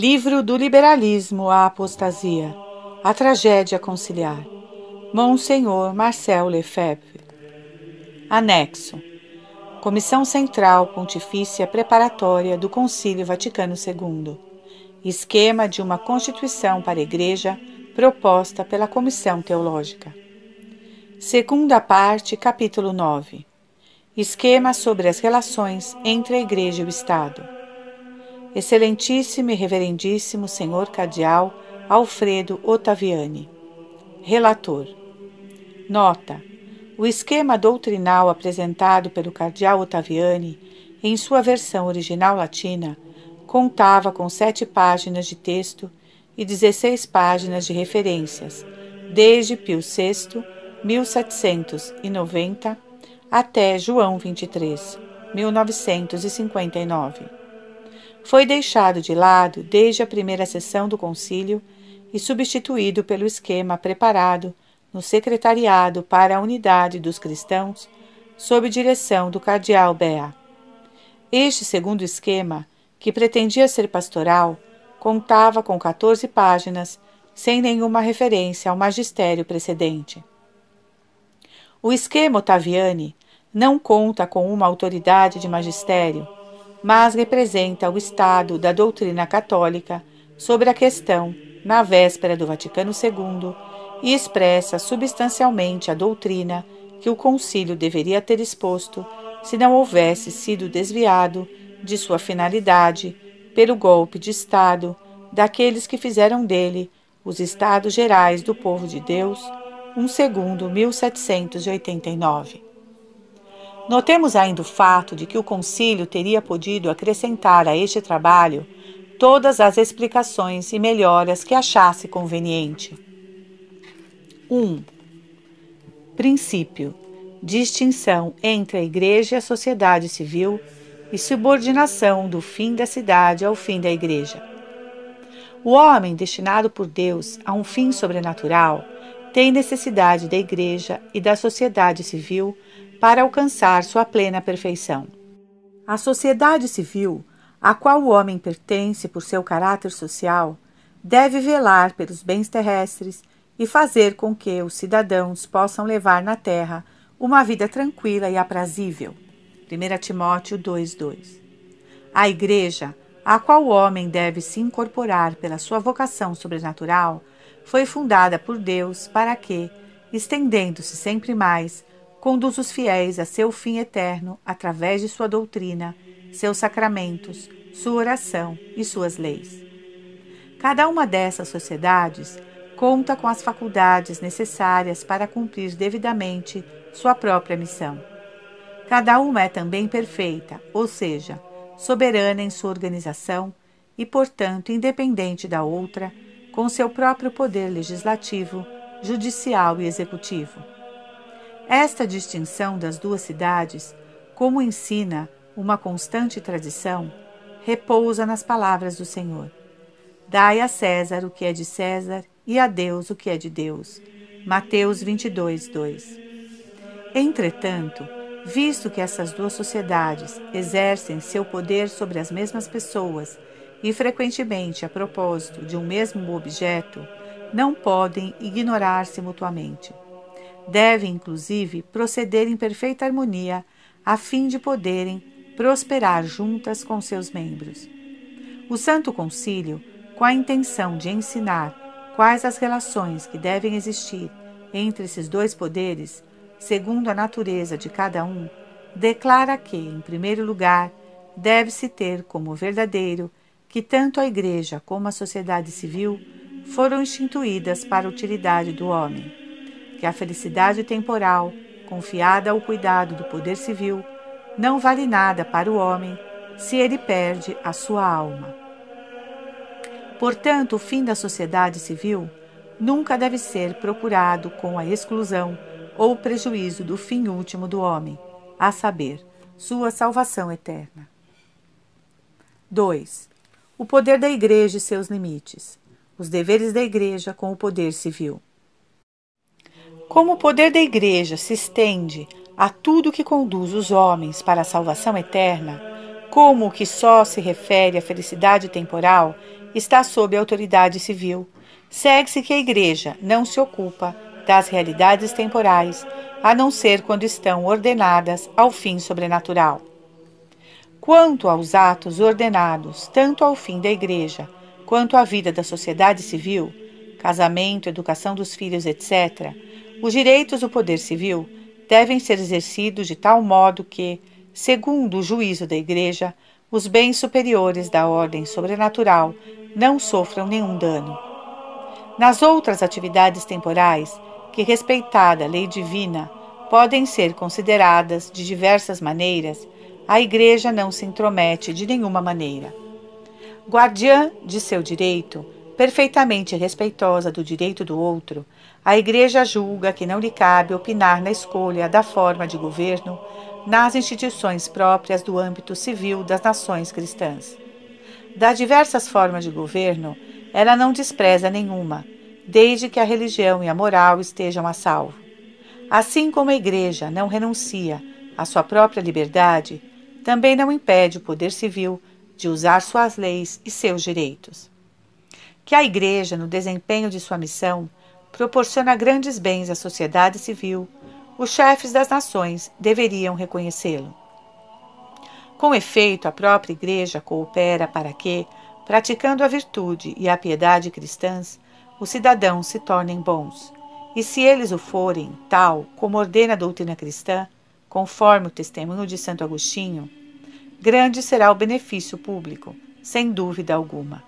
Livro do Liberalismo à Apostasia. A Tragédia Conciliar. Monsenhor Marcel Lefebvre. Anexo. Comissão Central Pontifícia Preparatória do Concílio Vaticano II. Esquema de uma Constituição para a Igreja proposta pela Comissão Teológica. Segunda parte, capítulo 9. Esquema sobre as relações entre a Igreja e o Estado. Excelentíssimo e Reverendíssimo Senhor Cardeal Alfredo Ottaviani. Relator. Nota: O esquema doutrinal apresentado pelo Cardeal Ottaviani, em sua versão original latina, contava com sete páginas de texto e 16 páginas de referências, desde Pio VI, 1790, até João 23, 1959 foi deixado de lado desde a primeira sessão do concílio e substituído pelo esquema preparado no secretariado para a unidade dos cristãos sob direção do cardeal Bea. Este segundo esquema, que pretendia ser pastoral, contava com 14 páginas sem nenhuma referência ao magistério precedente. O esquema Otaviani não conta com uma autoridade de magistério mas representa o estado da doutrina católica sobre a questão na véspera do Vaticano II e expressa substancialmente a doutrina que o concílio deveria ter exposto se não houvesse sido desviado de sua finalidade pelo golpe de Estado daqueles que fizeram dele os Estados Gerais do Povo de Deus, um segundo 1789. Notemos ainda o fato de que o concílio teria podido acrescentar a este trabalho todas as explicações e melhoras que achasse conveniente. 1. Um, princípio: distinção entre a Igreja e a sociedade civil e subordinação do fim da cidade ao fim da Igreja. O homem destinado por Deus a um fim sobrenatural tem necessidade da Igreja e da sociedade civil para alcançar sua plena perfeição. A sociedade civil, a qual o homem pertence por seu caráter social, deve velar pelos bens terrestres e fazer com que os cidadãos possam levar na terra uma vida tranquila e aprazível. 1 Timóteo 2:2. A igreja, a qual o homem deve se incorporar pela sua vocação sobrenatural, foi fundada por Deus para que, estendendo-se sempre mais, conduz os fiéis a seu fim eterno através de sua doutrina, seus sacramentos, sua oração e suas leis. Cada uma dessas sociedades conta com as faculdades necessárias para cumprir devidamente sua própria missão. Cada uma é também perfeita, ou seja, soberana em sua organização e, portanto, independente da outra, com seu próprio poder legislativo, judicial e executivo. Esta distinção das duas cidades, como ensina uma constante tradição, repousa nas palavras do Senhor. Dai a César o que é de César e a Deus o que é de Deus. Mateus 22, 2. Entretanto, visto que essas duas sociedades exercem seu poder sobre as mesmas pessoas e frequentemente a propósito de um mesmo objeto, não podem ignorar-se mutuamente deve, inclusive, proceder em perfeita harmonia, a fim de poderem prosperar juntas com seus membros. O Santo Concílio, com a intenção de ensinar quais as relações que devem existir entre esses dois poderes, segundo a natureza de cada um, declara que, em primeiro lugar, deve-se ter como verdadeiro que tanto a Igreja como a sociedade civil foram instituídas para a utilidade do homem que a felicidade temporal, confiada ao cuidado do poder civil, não vale nada para o homem se ele perde a sua alma. Portanto, o fim da sociedade civil nunca deve ser procurado com a exclusão ou prejuízo do fim último do homem, a saber, sua salvação eterna. 2. O poder da Igreja e seus limites. Os deveres da Igreja com o poder civil. Como o poder da Igreja se estende a tudo que conduz os homens para a salvação eterna, como o que só se refere à felicidade temporal está sob a autoridade civil, segue-se que a Igreja não se ocupa das realidades temporais, a não ser quando estão ordenadas ao fim sobrenatural. Quanto aos atos ordenados tanto ao fim da Igreja quanto à vida da sociedade civil, casamento, educação dos filhos, etc., os direitos do poder civil devem ser exercidos de tal modo que, segundo o juízo da Igreja, os bens superiores da ordem sobrenatural não sofram nenhum dano. Nas outras atividades temporais, que respeitada a lei divina podem ser consideradas de diversas maneiras, a Igreja não se intromete de nenhuma maneira. Guardiã de seu direito, perfeitamente respeitosa do direito do outro, a Igreja julga que não lhe cabe opinar na escolha da forma de governo nas instituições próprias do âmbito civil das nações cristãs. Das diversas formas de governo, ela não despreza nenhuma, desde que a religião e a moral estejam a salvo. Assim como a Igreja não renuncia à sua própria liberdade, também não impede o poder civil de usar suas leis e seus direitos. Que a Igreja, no desempenho de sua missão, proporciona grandes bens à sociedade civil, os chefes das nações deveriam reconhecê-lo. Com efeito, a própria Igreja coopera para que, praticando a virtude e a piedade cristãs, os cidadãos se tornem bons. E se eles o forem, tal como ordena a doutrina cristã, conforme o testemunho de Santo Agostinho, grande será o benefício público, sem dúvida alguma.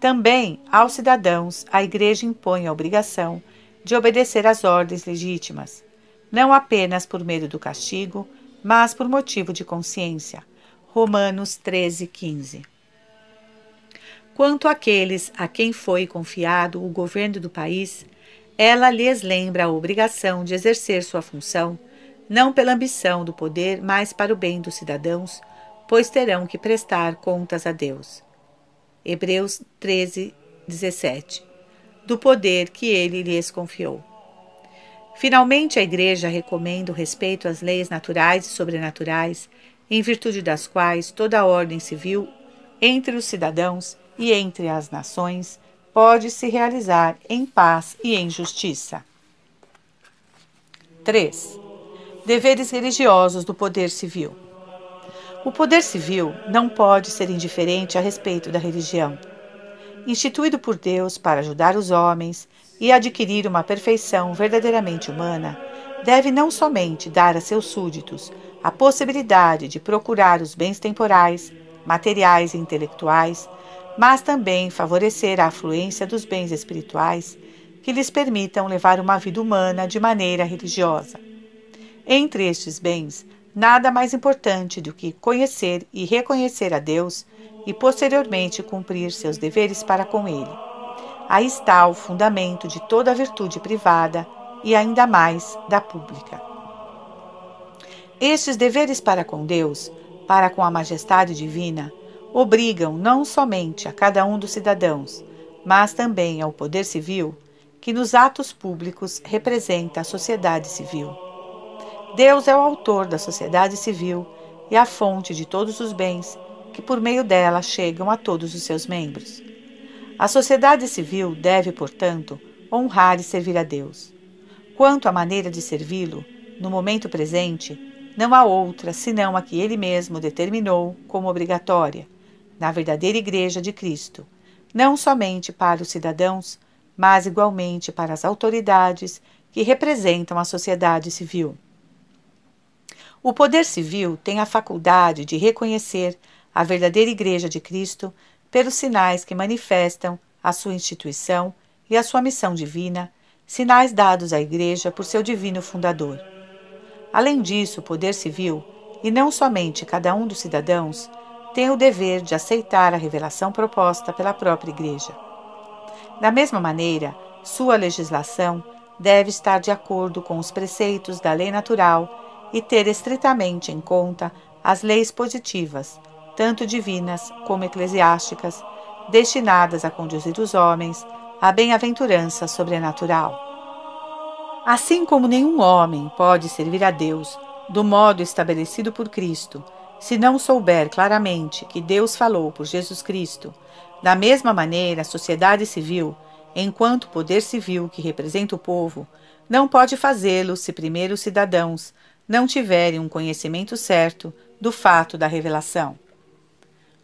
Também aos cidadãos, a Igreja impõe a obrigação de obedecer às ordens legítimas, não apenas por medo do castigo, mas por motivo de consciência. Romanos 13, 15. Quanto àqueles a quem foi confiado o governo do país, ela lhes lembra a obrigação de exercer sua função, não pela ambição do poder, mas para o bem dos cidadãos, pois terão que prestar contas a Deus. Hebreus 13, 17, do poder que ele lhes confiou. Finalmente, a Igreja recomenda o respeito às leis naturais e sobrenaturais, em virtude das quais toda a ordem civil, entre os cidadãos e entre as nações, pode se realizar em paz e em justiça. 3. Deveres religiosos do poder civil. O poder civil não pode ser indiferente a respeito da religião. Instituído por Deus para ajudar os homens e adquirir uma perfeição verdadeiramente humana, deve não somente dar a seus súditos a possibilidade de procurar os bens temporais, materiais e intelectuais, mas também favorecer a afluência dos bens espirituais que lhes permitam levar uma vida humana de maneira religiosa. Entre estes bens, Nada mais importante do que conhecer e reconhecer a Deus e posteriormente cumprir seus deveres para com Ele. Aí está o fundamento de toda a virtude privada e ainda mais da pública. Estes deveres para com Deus, para com a majestade divina, obrigam não somente a cada um dos cidadãos, mas também ao poder civil, que nos atos públicos representa a sociedade civil. Deus é o autor da sociedade civil e a fonte de todos os bens que por meio dela chegam a todos os seus membros. A sociedade civil deve, portanto, honrar e servir a Deus. Quanto à maneira de servi-lo, no momento presente, não há outra senão a que ele mesmo determinou como obrigatória, na verdadeira Igreja de Cristo, não somente para os cidadãos, mas igualmente para as autoridades que representam a sociedade civil. O poder civil tem a faculdade de reconhecer a verdadeira Igreja de Cristo pelos sinais que manifestam a sua instituição e a sua missão divina, sinais dados à Igreja por seu divino fundador. Além disso, o poder civil, e não somente cada um dos cidadãos, tem o dever de aceitar a revelação proposta pela própria Igreja. Da mesma maneira, sua legislação deve estar de acordo com os preceitos da lei natural e ter estritamente em conta as leis positivas, tanto divinas como eclesiásticas, destinadas a conduzir os homens à bem-aventurança sobrenatural. Assim como nenhum homem pode servir a Deus do modo estabelecido por Cristo, se não souber claramente que Deus falou por Jesus Cristo, da mesma maneira a sociedade civil, enquanto poder civil que representa o povo, não pode fazê-lo se primeiro os cidadãos não tiverem um conhecimento certo do fato da revelação.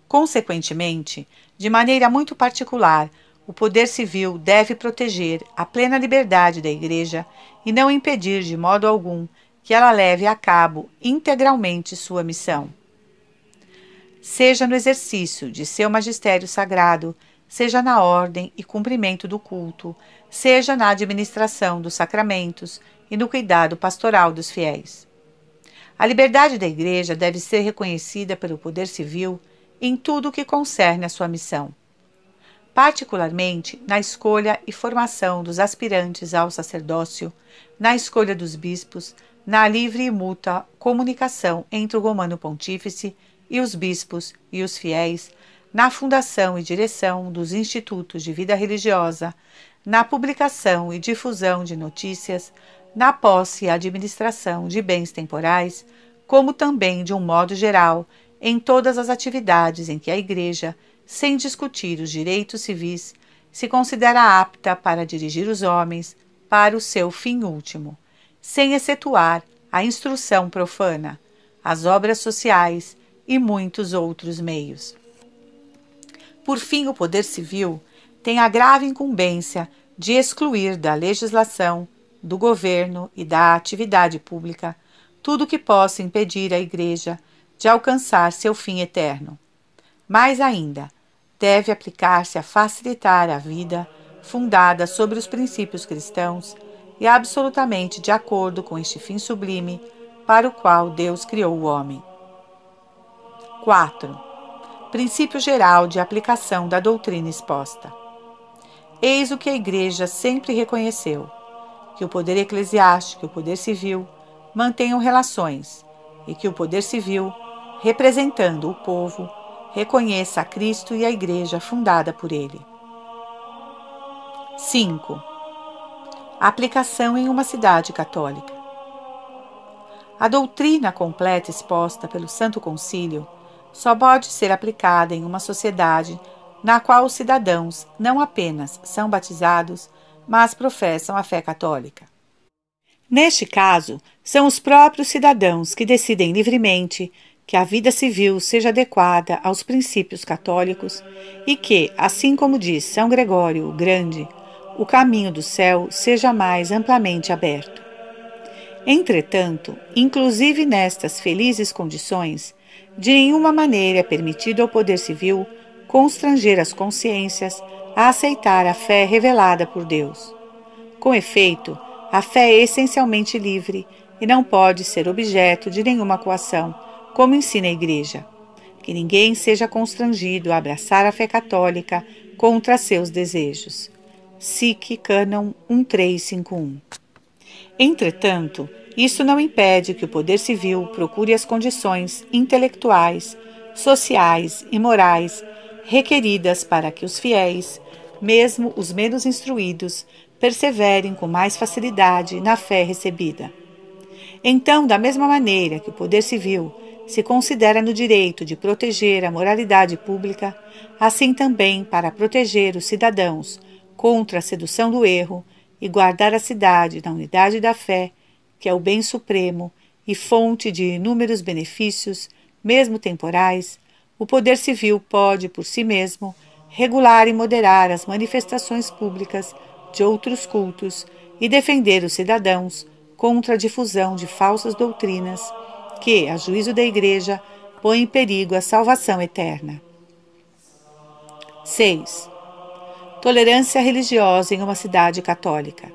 Consequentemente, de maneira muito particular, o poder civil deve proteger a plena liberdade da Igreja e não impedir de modo algum que ela leve a cabo integralmente sua missão. Seja no exercício de seu magistério sagrado, seja na ordem e cumprimento do culto, seja na administração dos sacramentos e no cuidado pastoral dos fiéis. A liberdade da Igreja deve ser reconhecida pelo poder civil em tudo o que concerne à sua missão, particularmente na escolha e formação dos aspirantes ao sacerdócio, na escolha dos bispos, na livre e mútua comunicação entre o Romano Pontífice e os bispos e os fiéis, na fundação e direção dos institutos de vida religiosa, na publicação e difusão de notícias, na posse e administração de bens temporais, como também, de um modo geral, em todas as atividades em que a Igreja, sem discutir os direitos civis, se considera apta para dirigir os homens para o seu fim último, sem excetuar a instrução profana, as obras sociais e muitos outros meios. Por fim, o poder civil tem a grave incumbência de excluir da legislação do governo e da atividade pública, tudo que possa impedir a Igreja de alcançar seu fim eterno. Mais ainda, deve aplicar-se a facilitar a vida fundada sobre os princípios cristãos e absolutamente de acordo com este fim sublime para o qual Deus criou o homem. 4. Princípio geral de aplicação da doutrina exposta. Eis o que a Igreja sempre reconheceu que o poder eclesiástico e o poder civil mantenham relações e que o poder civil, representando o povo, reconheça a Cristo e a Igreja fundada por ele. 5. Aplicação em uma cidade católica. A doutrina completa exposta pelo Santo Concílio só pode ser aplicada em uma sociedade na qual os cidadãos não apenas são batizados, mas professam a fé católica. Neste caso, são os próprios cidadãos que decidem livremente que a vida civil seja adequada aos princípios católicos e que, assim como diz São Gregório o Grande, o caminho do céu seja mais amplamente aberto. Entretanto, inclusive nestas felizes condições, de nenhuma maneira é permitido ao poder civil constranger as consciências a aceitar a fé revelada por Deus. Com efeito, a fé é essencialmente livre e não pode ser objeto de nenhuma coação, como ensina a Igreja. Que ninguém seja constrangido a abraçar a fé católica contra seus desejos. SIC Canon 1351. Entretanto, isso não impede que o poder civil procure as condições intelectuais, sociais e morais requeridas para que os fiéis mesmo os menos instruídos perseverem com mais facilidade na fé recebida. Então, da mesma maneira que o poder civil se considera no direito de proteger a moralidade pública, assim também para proteger os cidadãos contra a sedução do erro e guardar a cidade na unidade da fé, que é o bem supremo e fonte de inúmeros benefícios, mesmo temporais, o poder civil pode, por si mesmo, regular e moderar as manifestações públicas de outros cultos e defender os cidadãos contra a difusão de falsas doutrinas que, a juízo da Igreja, põe em perigo a salvação eterna. 6. Tolerância religiosa em uma cidade católica.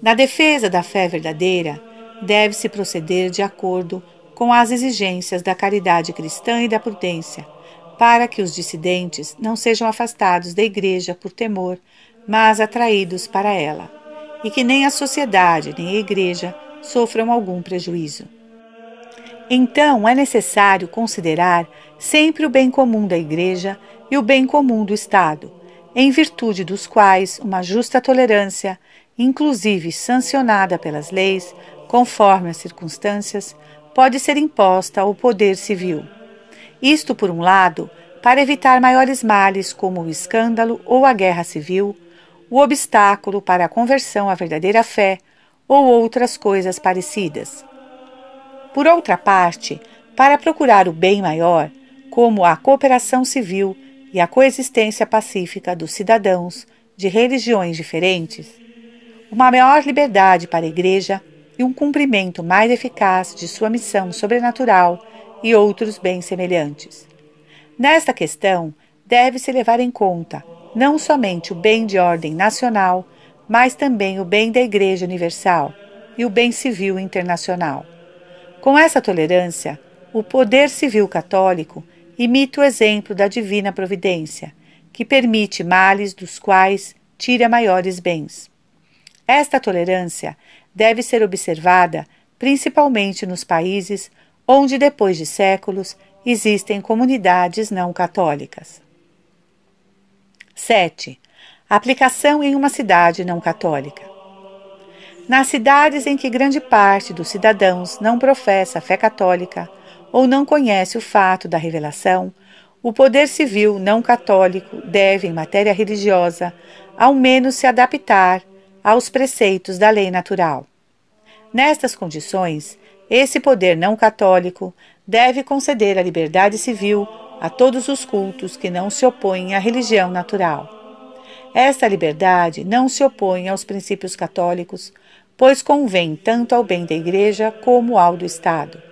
Na defesa da fé verdadeira, deve-se proceder de acordo com as exigências da caridade cristã e da prudência, para que os dissidentes não sejam afastados da igreja por temor, mas atraídos para ela, e que nem a sociedade nem a igreja sofram algum prejuízo. Então é necessário considerar sempre o bem comum da igreja e o bem comum do Estado, em virtude dos quais uma justa tolerância, inclusive sancionada pelas leis, conforme as circunstâncias, pode ser imposta ao poder civil isto, por um lado, para evitar maiores males como o escândalo ou a guerra civil, o obstáculo para a conversão à verdadeira fé ou outras coisas parecidas. Por outra parte, para procurar o bem maior, como a cooperação civil e a coexistência pacífica dos cidadãos de religiões diferentes, uma maior liberdade para a Igreja e um cumprimento mais eficaz de sua missão sobrenatural e outros bens semelhantes. Nesta questão, deve-se levar em conta não somente o bem de ordem nacional, mas também o bem da Igreja Universal e o bem civil internacional. Com essa tolerância, o poder civil católico imita o exemplo da divina providência, que permite males dos quais tira maiores bens. Esta tolerância deve ser observada principalmente nos países onde depois de séculos existem comunidades não católicas. 7. Aplicação em uma cidade não católica. Nas cidades em que grande parte dos cidadãos não professa a fé católica ou não conhece o fato da revelação, o poder civil não católico deve, em matéria religiosa, ao menos se adaptar aos preceitos da lei natural. Nestas condições, esse poder não católico deve conceder a liberdade civil a todos os cultos que não se opõem à religião natural. Esta liberdade não se opõe aos princípios católicos, pois convém tanto ao bem da Igreja como ao do Estado.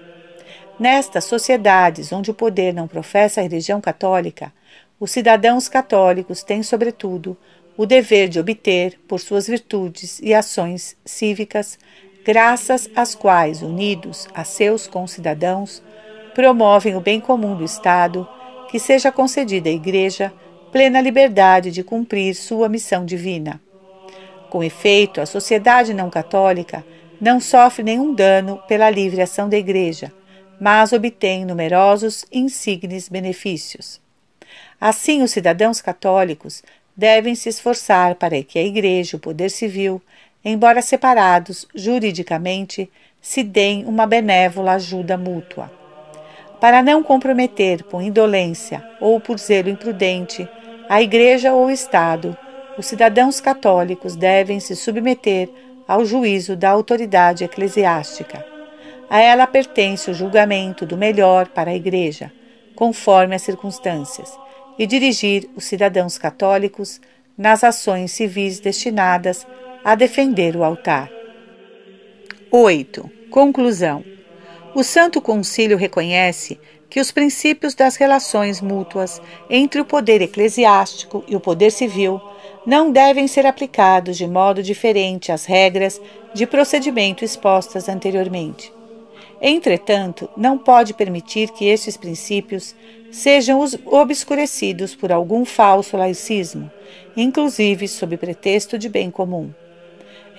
Nestas sociedades onde o poder não professa a religião católica, os cidadãos católicos têm, sobretudo, o dever de obter, por suas virtudes e ações cívicas, graças às quais, unidos a seus concidadãos, promovem o bem comum do Estado, que seja concedida à Igreja plena liberdade de cumprir sua missão divina. Com efeito, a sociedade não católica não sofre nenhum dano pela livre ação da Igreja, mas obtém numerosos e insignes benefícios. Assim, os cidadãos católicos devem se esforçar para que a Igreja e o poder civil embora separados juridicamente, se deem uma benévola ajuda mútua. Para não comprometer por indolência ou por zelo imprudente a Igreja ou o Estado, os cidadãos católicos devem se submeter ao juízo da autoridade eclesiástica. A ela pertence o julgamento do melhor para a Igreja, conforme as circunstâncias, e dirigir os cidadãos católicos nas ações civis destinadas a defender o altar. 8. Conclusão. O Santo Concílio reconhece que os princípios das relações mútuas entre o poder eclesiástico e o poder civil não devem ser aplicados de modo diferente às regras de procedimento expostas anteriormente. Entretanto, não pode permitir que estes princípios sejam obscurecidos por algum falso laicismo, inclusive sob pretexto de bem comum.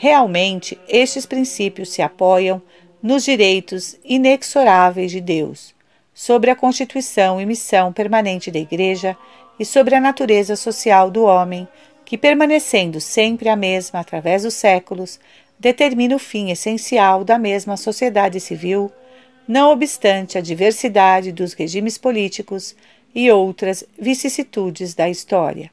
Realmente, estes princípios se apoiam nos direitos inexoráveis de Deus, sobre a constituição e missão permanente da Igreja e sobre a natureza social do homem, que, permanecendo sempre a mesma através dos séculos, determina o fim essencial da mesma sociedade civil, não obstante a diversidade dos regimes políticos e outras vicissitudes da história.